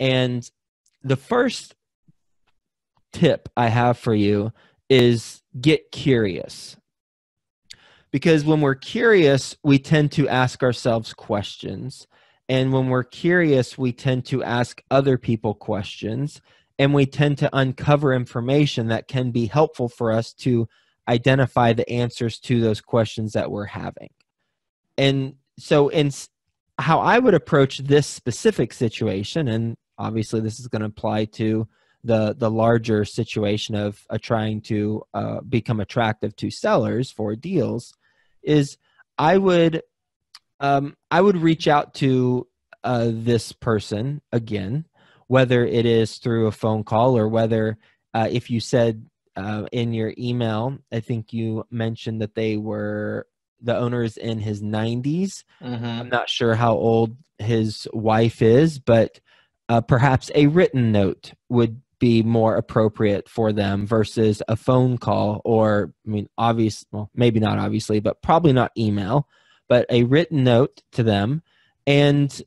And the first tip I have for you is get curious. Because when we're curious, we tend to ask ourselves questions. And when we're curious, we tend to ask other people questions. And we tend to uncover information that can be helpful for us to identify the answers to those questions that we're having. And so, in how I would approach this specific situation, and Obviously, this is going to apply to the the larger situation of uh, trying to uh, become attractive to sellers for deals. Is I would um, I would reach out to uh, this person again, whether it is through a phone call or whether uh, if you said uh, in your email, I think you mentioned that they were the owner is in his 90s. Mm-hmm. I'm not sure how old his wife is, but uh, perhaps a written note would be more appropriate for them versus a phone call or i mean obvious well maybe not obviously but probably not email but a written note to them and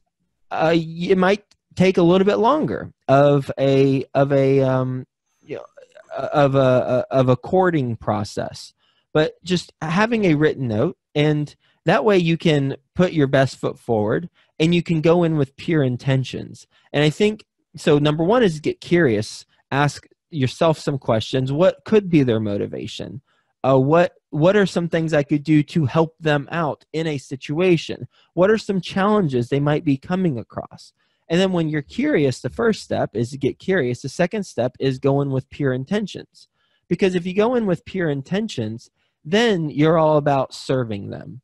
uh, it might take a little bit longer of a of a um, you know, of a of a courting process but just having a written note and that way you can put your best foot forward and you can go in with pure intentions. And I think so number 1 is get curious, ask yourself some questions. What could be their motivation? Uh, what what are some things I could do to help them out in a situation? What are some challenges they might be coming across? And then when you're curious, the first step is to get curious. The second step is going with pure intentions. Because if you go in with pure intentions, then you're all about serving them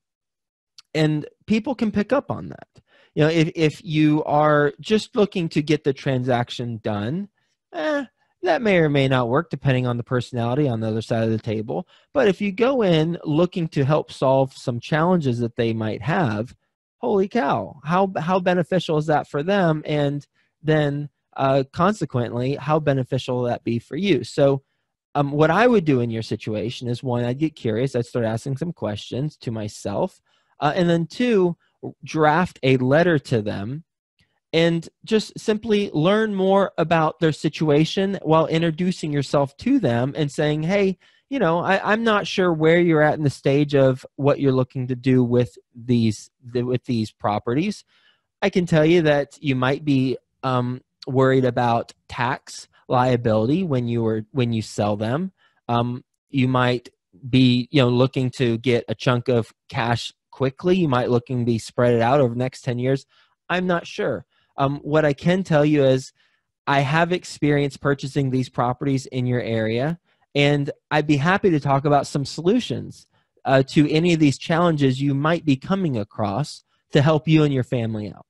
and people can pick up on that you know if, if you are just looking to get the transaction done eh, that may or may not work depending on the personality on the other side of the table but if you go in looking to help solve some challenges that they might have holy cow how how beneficial is that for them and then uh, consequently how beneficial will that be for you so um, what i would do in your situation is one i'd get curious i'd start asking some questions to myself uh, and then two, draft a letter to them and just simply learn more about their situation while introducing yourself to them and saying, hey, you know, I, am not sure where you're at in the stage of what you're looking to do with these the, with these properties. I can tell you that you might be um, worried about tax liability when you were when you sell them. Um, you might be you know looking to get a chunk of cash quickly. You might looking be spread it out over the next 10 years. I'm not sure. Um, what I can tell you is I have experience purchasing these properties in your area, and I'd be happy to talk about some solutions uh, to any of these challenges you might be coming across to help you and your family out.